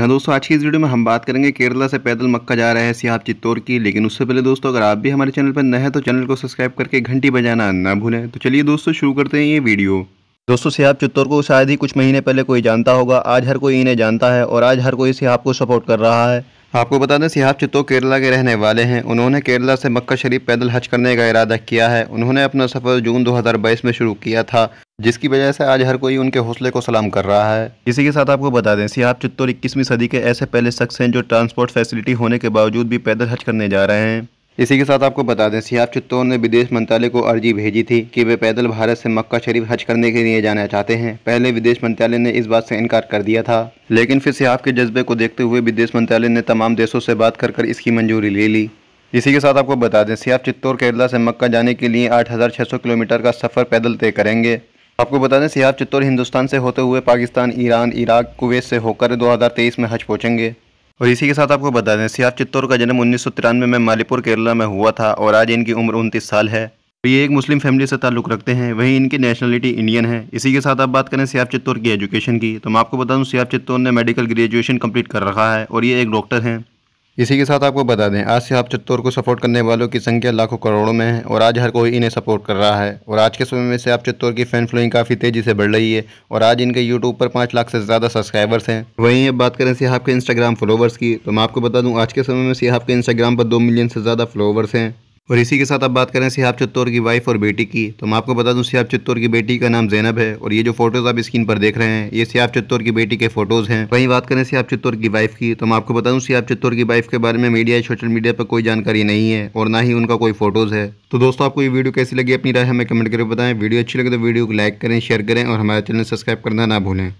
यहाँ दोस्तों आज की इस वीडियो में हम बात करेंगे केरला से पैदल मक्का जा रहे हैं सियाब चित्तौर की लेकिन उससे पहले दोस्तों अगर आप भी हमारे चैनल पर नए हैं तो चैनल को सब्सक्राइब करके घंटी बजाना ना भूलें तो चलिए दोस्तों शुरू करते हैं ये वीडियो दोस्तों सियाब चित्तौर को शायद ही कुछ महीने पहले कोई जानता होगा आज हर कोई इन्हें जानता है और आज हर कोई सियाब को सपोर्ट कर रहा है आपको बता दें सिहाब चित्तौर केरला के रहने वाले हैं उन्होंने केरला से मक्का शरीफ पैदल हज करने का इरादा किया है उन्होंने अपना सफ़र जून दो में शुरू किया था जिसकी वजह से आज हर कोई उनके हौसले को सलाम कर रहा है इसी के साथ आपको बता दें सिहाब चित्तौर इक्कीसवीं सदी के ऐसे पहले शख्स हैं जो ट्रांसपोर्ट फैसिलिटी होने के बावजूद भी पैदल हज करने जा रहे हैं इसी के साथ आपको बता दें सियाब चित्तौर ने विदेश मंत्रालय को अर्जी भेजी थी कि वे पैदल भारत से मक्का शरीफ हज करने के लिए जाना चाहते हैं पहले विदेश मंत्रालय ने इस बात से इनकार कर दिया था लेकिन फिर सियाब के जज्बे को देखते हुए विदेश मंत्रालय ने तमाम देशों से बात कर कर इसकी मंजूरी ले ली इसी के साथ आपको बता दें सियाब चित्तौर केरला से मक्का जाने के लिए आठ किलोमीटर का सफ़र पैदल तय करेंगे आपको बता दें सियाब चित्तौर हिंदुस्तान से होते हुए पाकिस्तान ईरान इराक कुवैत से होकर 2023 में हज पहुंचेंगे और इसी के साथ आपको बता दें सियाब चित्तौर का जन्म उन्नीस में मालीपुर केरला में हुआ था और आज इनकी उम्र उनतीस साल है ये एक मुस्लिम फैमिली से ताल्लुक़ रखते हैं वहीं इनकी नेशनलिटी इंडियन है इसी के साथ आप बात करें सियाब चित्तौर की एजुकेशन की तो मैं आपको बता दूँ सियाब चित्तौर ने मेडिकल ग्रेजुएशन कम्प्लीट कर रखा है और ये एक डॉक्टर हैं इसी के साथ आपको बता दें आज से आप चत्तौर को सपोर्ट करने वालों की संख्या लाखों करोड़ों में है और आज हर कोई इन्हें सपोर्ट कर रहा है और आज के समय में से आप चत्तौर की फ़ैन फ्लोइंग काफ़ी तेज़ी से बढ़ रही है और आज इनके यूट्यूब पर पाँच लाख से ज़्यादा सब्सक्राइबर्स हैं वहीं अब बात करें सिहाब के इंस्टाग्राम फॉलोवर्स की तो मैं आपको बता दूँ आज के समय में सिहाब के इंस्टाग्राम पर दो मिलियन से ज़्यादा फॉलोवर्स हैं और इसी के साथ अब बात करें सिहाब चित्तौर की वाइफ और बेटी की तो मैं आपको बता दूं सिहाब चित्तौर की बेटी का नाम जैनब है और ये जो फोटोज़ आप स्क्रीन पर देख रहे हैं ये सिहाब चित्तौर की बेटी के फोटोज़ हैं वहीं बात करें सिहाब चित्तौर की वाइफ की तो मैं आपको बता दूं सिहाब चित्तौर की वाइफ के बारे में मीडिया या सोशल मीडिया पर कोई जानकारी नहीं है और ना ही उनका कोई फोटोज़ है तो दोस्तों आपको ये वीडियो कैसी लगी अपनी राय हमें कमेंट करके बताएं वीडियो अच्छी लगे तो वीडियो को लाइक करें शेयर करें और हमारे चैनल सब्सक्राइब करना ना भूलें